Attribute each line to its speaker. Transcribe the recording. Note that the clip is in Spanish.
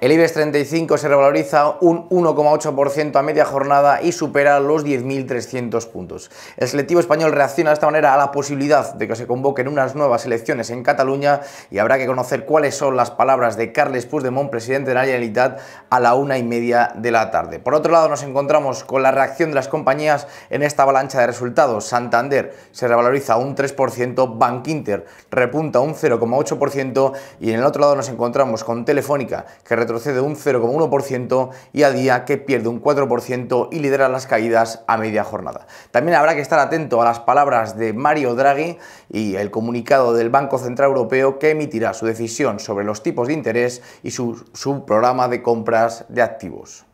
Speaker 1: El IBEX 35 se revaloriza un 1,8% a media jornada y supera los 10.300 puntos. El selectivo español reacciona de esta manera a la posibilidad de que se convoquen unas nuevas elecciones en Cataluña y habrá que conocer cuáles son las palabras de Carles Puigdemont, presidente de la Generalitat, a la una y media de la tarde. Por otro lado, nos encontramos con la reacción de las compañías en esta avalancha de resultados. Santander se revaloriza un 3%, Bank Inter repunta un 0,8% y en el otro lado nos encontramos con Telefónica, que retrocede un 0,1% y a día que pierde un 4% y lidera las caídas a media jornada. También habrá que estar atento a las palabras de Mario Draghi y el comunicado del Banco Central Europeo que emitirá su decisión sobre los tipos de interés y su, su programa de compras de activos.